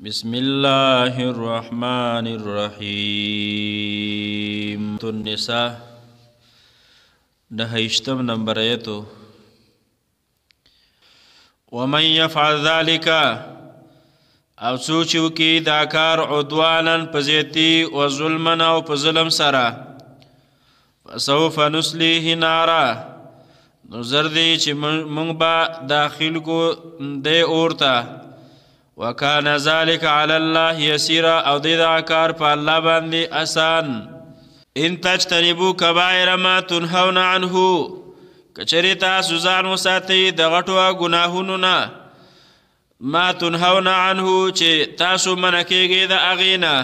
بسم الله الرحمن الرحیم النساء نهشتم نمبر ایتو ومن يفعل ذلك او سوچو کې دا کار عدوانن پزیتی او ظلمن او په ظلم سره فسوف نسلیه نارا نو زردی چې مونږ با داخل کو د اورته وکان ذلک علی الله یسیرا او دې کار په الله باندې آسان ان تجتنبوا کبائر ما تنهون عنه کچری تاسو ځان وساتئ د غټو ګناهونو نه ما تنهون عنه چې تاسو منکېږئ د اغینا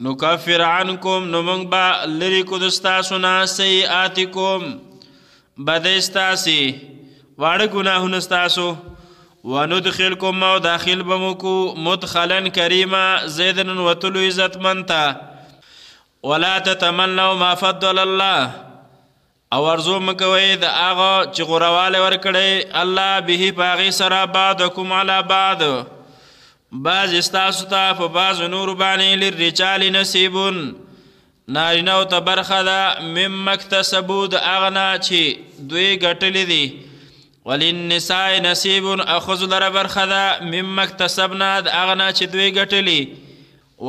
نو کفر عنکم نو موږ به لری کو د تاسو نه سیئاتکم بدې تاسو واړه ګناهونه تاسو وندخلکم او داخل بمکو مدخلن کریما زیدن وتلو عزت منتا ولا تتمنوا ما فضل الله او ارزو مکوي د اغه چې غرواله ورکړي الله به پاغي سره بعدکم علی بعد بعض استاسو ته په بعض نور باندې لرجال نصیبون نارینه او ته برخه ده مم مکتسبو د اغنا چې دوی ګټلې دي وللنساء نصیب اخذ لره برخه ده مما اکتسبنا د اغنا چې دوی ګټلی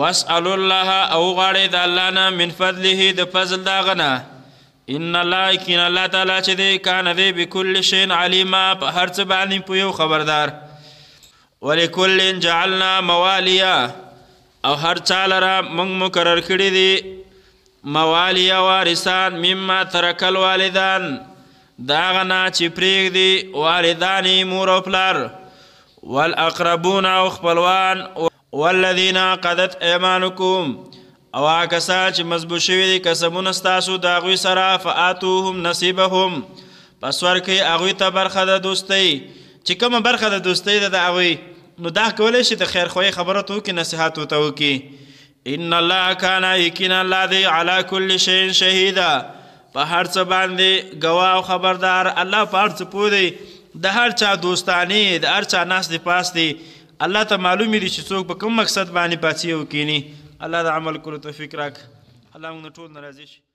واسال الله او غاړې د الله نه من فضله د فضل دا غنا ان الله کین الله تعالی چې دی کان دی بكل شی علیم په هر څه باندې پویو خبردار ولکل جعلنا موالیا او هر چا لره موږ مقرر کړی دی موالیا وارثان مما ترک الوالدان دا غنا چې پریګ دی والدانی مور او پلار والاقربون او خپلوان والذین قدت ایمانکم او کسان چې مضبوط شوی دي قسمونه ستاسو دا غوي سره فاتوهم نصیبهم پس ورکه هغه ته برخه د دوستۍ چې کوم برخه د دوستۍ ده د هغه نو دا کولای شي د خیر خوې خبره تو کې نصيحت وته وکي ان الله کان یقینا الله دی علی کل شیء شهیدا په هر څه باندې گواه او خبردار الله په هر څه پوه دی د هر چا دوستانی د هر چا ناس دی پاس دی الله ته معلومی دی چې څوک په کوم مقصد باندې پاتې یو کینی الله د عمل کولو توفیق راک الله موږ ټول ناراضي شي